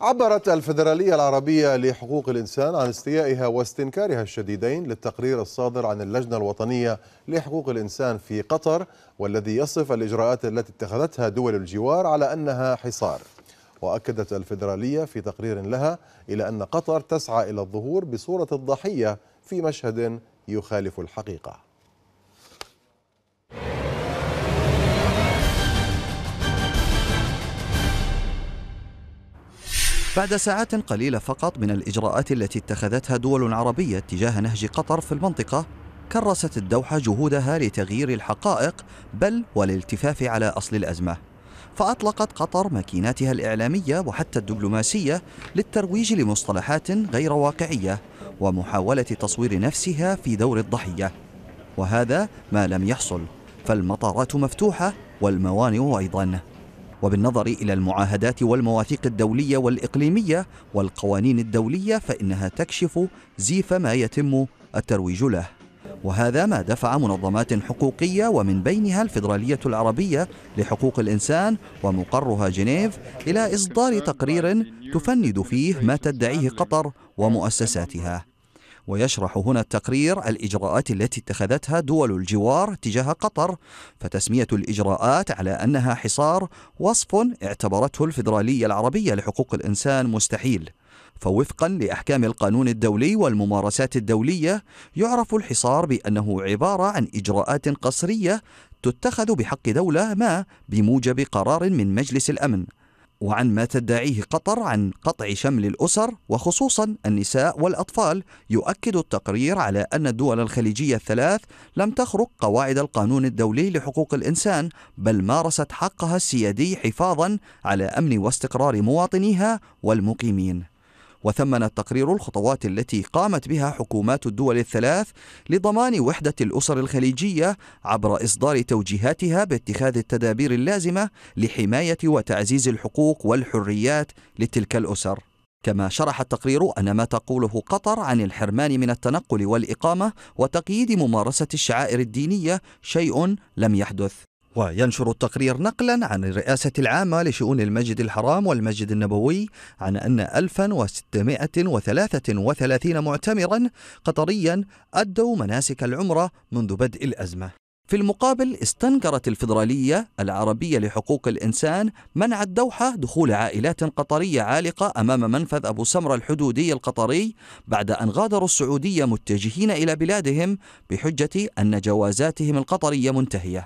عبرت الفدرالية العربية لحقوق الإنسان عن استيائها واستنكارها الشديدين للتقرير الصادر عن اللجنة الوطنية لحقوق الإنسان في قطر والذي يصف الإجراءات التي اتخذتها دول الجوار على أنها حصار وأكدت الفدرالية في تقرير لها إلى أن قطر تسعى إلى الظهور بصورة الضحية في مشهد يخالف الحقيقة بعد ساعات قليلة فقط من الإجراءات التي اتخذتها دول عربية تجاه نهج قطر في المنطقة كرست الدوحة جهودها لتغيير الحقائق بل والالتفاف على أصل الأزمة فأطلقت قطر ماكيناتها الإعلامية وحتى الدبلوماسية للترويج لمصطلحات غير واقعية ومحاولة تصوير نفسها في دور الضحية وهذا ما لم يحصل فالمطارات مفتوحة والموانئ أيضاً وبالنظر إلى المعاهدات والمواثيق الدولية والإقليمية والقوانين الدولية فإنها تكشف زيف ما يتم الترويج له وهذا ما دفع منظمات حقوقية ومن بينها الفيدرالية العربية لحقوق الإنسان ومقرها جنيف إلى إصدار تقرير تفند فيه ما تدعيه قطر ومؤسساتها ويشرح هنا التقرير الإجراءات التي اتخذتها دول الجوار تجاه قطر فتسمية الإجراءات على أنها حصار وصف اعتبرته الفيدرالية العربية لحقوق الإنسان مستحيل فوفقا لاحكام القانون الدولي والممارسات الدوليه يعرف الحصار بانه عباره عن اجراءات قصريه تتخذ بحق دوله ما بموجب قرار من مجلس الامن وعن ما تدعيه قطر عن قطع شمل الأسر وخصوصا النساء والأطفال يؤكد التقرير على أن الدول الخليجية الثلاث لم تخرق قواعد القانون الدولي لحقوق الإنسان بل مارست حقها السيادي حفاظا على أمن واستقرار مواطنيها والمقيمين وثمن التقرير الخطوات التي قامت بها حكومات الدول الثلاث لضمان وحدة الأسر الخليجية عبر إصدار توجيهاتها باتخاذ التدابير اللازمة لحماية وتعزيز الحقوق والحريات لتلك الأسر. كما شرح التقرير أن ما تقوله قطر عن الحرمان من التنقل والإقامة وتقييد ممارسة الشعائر الدينية شيء لم يحدث وينشر التقرير نقلا عن الرئاسة العامة لشؤون المسجد الحرام والمسجد النبوي عن أن 1633 معتمرا قطريا أدوا مناسك العمرة منذ بدء الأزمة في المقابل استنكرت الفيدرالية العربية لحقوق الإنسان منع الدوحة دخول عائلات قطرية عالقة أمام منفذ أبو سمرة الحدودي القطري بعد أن غادروا السعودية متجهين إلى بلادهم بحجة أن جوازاتهم القطرية منتهية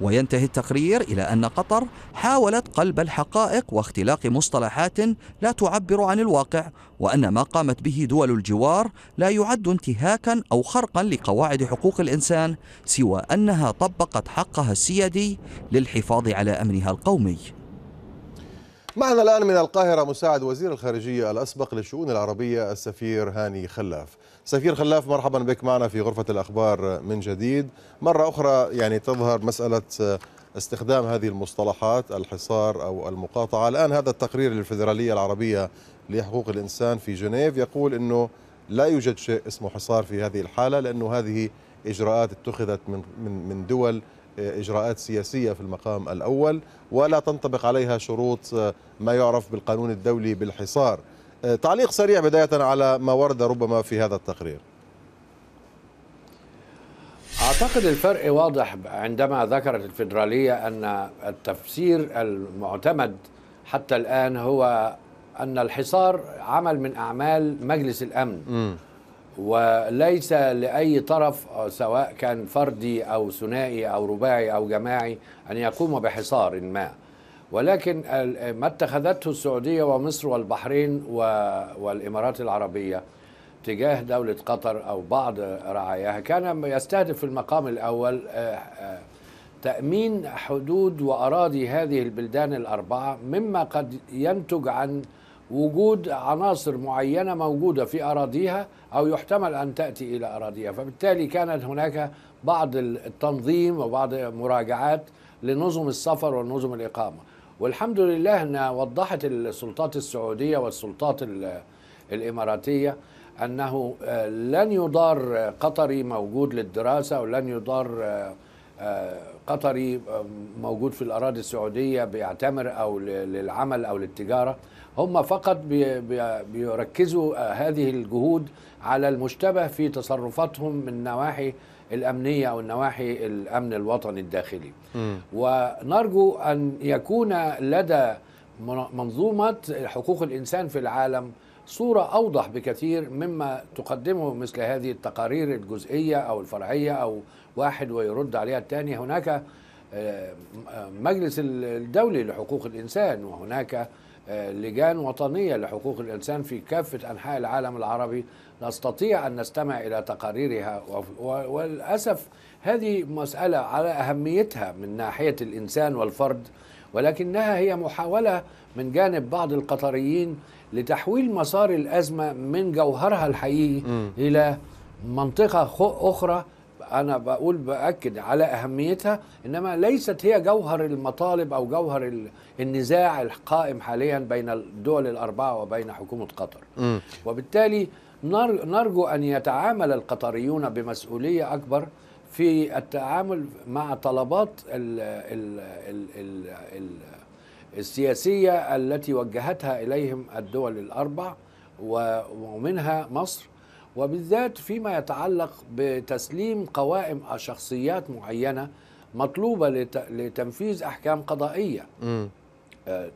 وينتهي التقرير إلى أن قطر حاولت قلب الحقائق واختلاق مصطلحات لا تعبر عن الواقع وأن ما قامت به دول الجوار لا يعد انتهاكا أو خرقا لقواعد حقوق الإنسان سوى أنها طبقت حقها السيادي للحفاظ على أمنها القومي معنا الآن من القاهرة مساعد وزير الخارجية الأسبق للشؤون العربية السفير هاني خلاف سفير خلاف مرحبا بك معنا في غرفة الأخبار من جديد مرة أخرى يعني تظهر مسألة آه، استخدام هذه المصطلحات الحصار أو المقاطعة الآن هذا التقرير للفيدرالية العربية لحقوق الإنسان في جنيف يقول أنه لا يوجد شيء اسمه حصار في هذه الحالة لأنه هذه إجراءات اتخذت من, من, من دول آه، إجراءات سياسية في المقام الأول ولا تنطبق عليها شروط آه، ما يعرف بالقانون الدولي بالحصار آه، تعليق سريع بداية على ما ورد ربما في هذا التقرير أعتقد الفرق واضح عندما ذكرت الفيدرالية أن التفسير المعتمد حتى الآن هو أن الحصار عمل من أعمال مجلس الأمن م. وليس لأي طرف سواء كان فردي أو ثنائي أو رباعي أو جماعي أن يقوم بحصار ما ولكن ما اتخذته السعودية ومصر والبحرين والإمارات العربية تجاه دولة قطر أو بعض رعاياها كان يستهدف في المقام الأول آه، آه، تأمين حدود وأراضي هذه البلدان الأربعة مما قد ينتج عن وجود عناصر معينة موجودة في أراضيها أو يحتمل أن تأتي إلى أراضيها فبالتالي كانت هناك بعض التنظيم وبعض مراجعات لنظم السفر ونظم الإقامة والحمد لله أن وضحت السلطات السعودية والسلطات الإماراتية أنه آه، لن يضار قطري موجود للدراسة ولن يضار آه، آه، قطري موجود في الأراضي السعودية بيعتمر أو للعمل أو للتجارة هم فقط بيركزوا هذه الجهود على المشتبه في تصرفاتهم من نواحي الأمنية أو النواحي الأمن الوطني الداخلي م. ونرجو أن يكون لدى منظومة حقوق الإنسان في العالم صورة أوضح بكثير مما تقدمه مثل هذه التقارير الجزئية أو الفرعية أو واحد ويرد عليها الثاني هناك آه، آه، مجلس الدولي لحقوق الإنسان وهناك آه، لجان وطنيه لحقوق الانسان في كافه انحاء العالم العربي نستطيع ان نستمع الى تقاريرها وللاسف هذه مساله على اهميتها من ناحيه الانسان والفرد ولكنها هي محاوله من جانب بعض القطريين لتحويل مسار الازمه من جوهرها الحقيقي م. الى منطقه اخرى انا بقول باكد على اهميتها انما ليست هي جوهر المطالب او جوهر النزاع القائم حاليا بين الدول الاربعه وبين حكومه قطر م. وبالتالي نرجو ان يتعامل القطريون بمسؤوليه اكبر في التعامل مع طلبات الـ الـ الـ الـ الـ السياسيه التي وجهتها اليهم الدول الاربع ومنها مصر وبالذات فيما يتعلق بتسليم قوائم شخصيات معينة مطلوبة لتنفيذ أحكام قضائية م.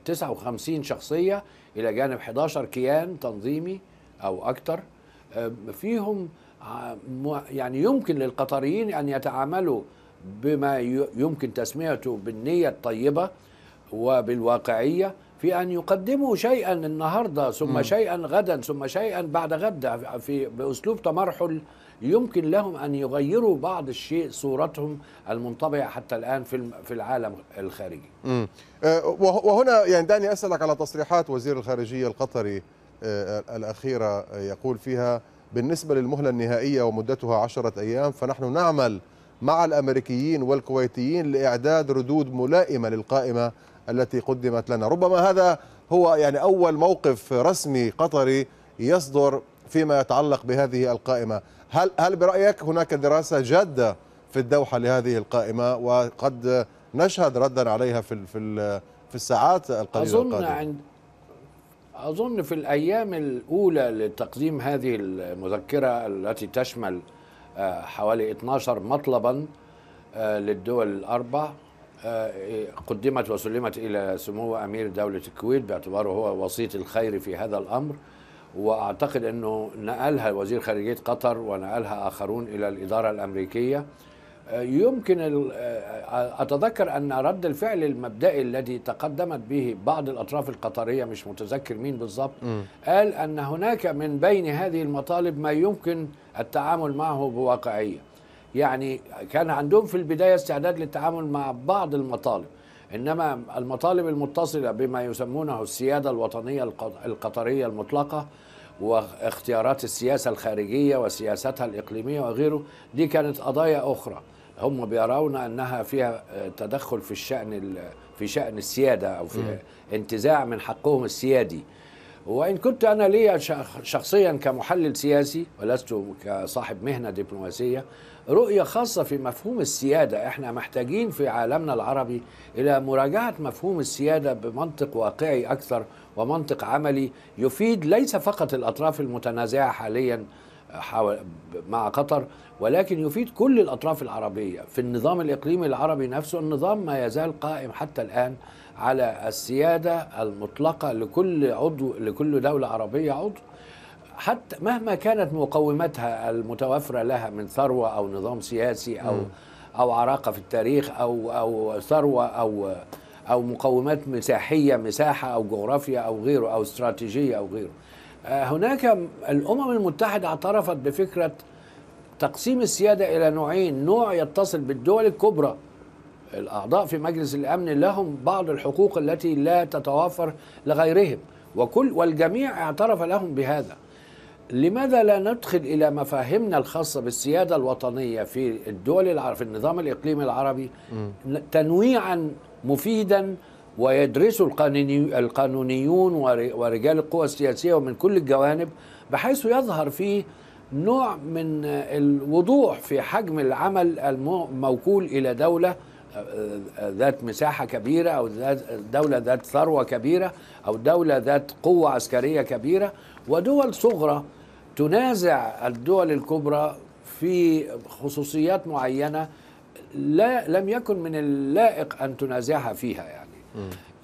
59 آه، شخصية إلى جانب 11 كيان تنظيمي أو أكثر آه، فيهم يعني يمكن للقطريين أن يتعاملوا بما يمكن تسميته بالنية الطيبة وبالواقعية في أن يقدموا شيئا النهاردة ثم م. شيئا غدا ثم شيئا بعد غد في بأسلوب تمرحل يمكن لهم أن يغيروا بعض الشيء صورتهم المنطبعة حتى الآن في في العالم الخارجي م. آه، وهنا يعني دعني أسألك على تصريحات وزير الخارجية القطري آه، الأخيرة آه، يقول فيها بالنسبة للمهلة النهائية ومدتها عشرة أيام فنحن نعمل مع الأمريكيين والكويتيين لإعداد ردود ملائمة للقائمة التي قدمت لنا ربما هذا هو يعني أول موقف رسمي قطري يصدر فيما يتعلق بهذه القائمة هل, هل برأيك هناك دراسة جادة في الدوحة لهذه القائمة وقد نشهد ردا عليها في, في, في الساعات القليلة أظن القادمة عند أظن في الأيام الأولى لتقديم هذه المذكرة التي تشمل آه، حوالي 12 مطلبا آه، للدول الأربع آه، قدمت وسلمت إلى سمو أمير دولة الكويت باعتباره هو وسيط الخير في هذا الأمر وأعتقد أنه نقلها وزير خارجية قطر ونقلها آخرون إلى الإدارة الأمريكية آه، يمكن آه، أتذكر أن رد الفعل المبدئي الذي تقدمت به بعض الأطراف القطرية مش متذكر مين بالضبط قال أن هناك من بين هذه المطالب ما يمكن التعامل معه بواقعية يعني كان عندهم في البداية استعداد للتعامل مع بعض المطالب إنما المطالب المتصلة بما يسمونه السيادة الوطنية القطرية المطلقة واختيارات السياسة الخارجية وسياستها الإقليمية وغيره دي كانت قضايا أخرى هم بيرون أنها فيها آه، تدخل في الشأن في شأن السيادة أو في انتزاع من حقهم السيادي وإن كنت أنا لي شخصيا كمحلل سياسي ولست كصاحب مهنة دبلوماسية رؤية خاصة في مفهوم السيادة احنا محتاجين في عالمنا العربي إلى مراجعة مفهوم السيادة بمنطق واقعي أكثر ومنطق عملي يفيد ليس فقط الأطراف المتنازعة حاليا حاول مع قطر ولكن يفيد كل الأطراف العربية في النظام الإقليمي العربي نفسه النظام ما يزال قائم حتى الآن على السيادة المطلقة لكل عضو لكل دولة عربية عضو حتى مهما كانت مقوماتها المتوفرة لها من ثروة أو نظام سياسي أو أو عراقة في التاريخ أو أو ثروة أو أو مقومات مساحية مساحة أو جغرافيا أو غيره أو استراتيجية أو غيره آه، هناك الامم المتحده اعترفت بفكره تقسيم السياده الى نوعين، نوع يتصل بالدول الكبرى الاعضاء في مجلس الامن لهم بعض الحقوق التي لا تتوافر لغيرهم وكل والجميع اعترف لهم بهذا. لماذا لا ندخل الى مفاهيمنا الخاصه بالسياده الوطنيه في الدول في النظام الاقليمي العربي تنويعا مفيدا ويدرس القانونيون ورجال القوى السياسية ومن كل الجوانب بحيث يظهر فيه نوع من الوضوح في حجم العمل الموكول إلى دولة آه، آه، ذات مساحة كبيرة أو دولة ذات ثروة كبيرة أو دولة ذات قوة عسكرية كبيرة ودول صغرى تنازع الدول الكبرى في خصوصيات معينة لا لم يكن من اللائق أن تنازعها فيها يعني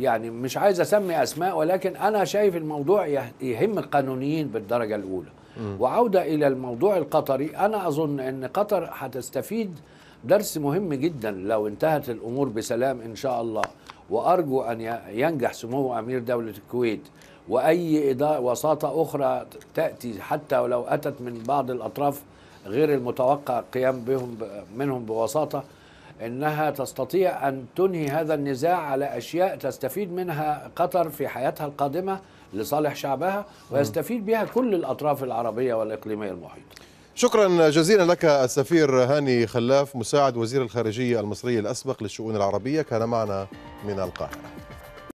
يعني مش عايز اسمي اسماء ولكن انا شايف الموضوع يهم القانونيين بالدرجه الاولى وعوده الى الموضوع القطري انا اظن ان قطر هتستفيد درس مهم جدا لو انتهت الامور بسلام ان شاء الله وارجو ان ينجح سمو امير دوله الكويت واي وساطه اخرى تاتي حتى ولو اتت من بعض الاطراف غير المتوقع قيام بهم منهم بوساطه انها تستطيع ان تنهي هذا النزاع على اشياء تستفيد منها قطر في حياتها القادمه لصالح شعبها ويستفيد بها كل الاطراف العربيه والاقليميه المحيطه. شكرا جزيلا لك السفير هاني خلاف مساعد وزير الخارجيه المصري الاسبق للشؤون العربيه كان معنا من القاهره.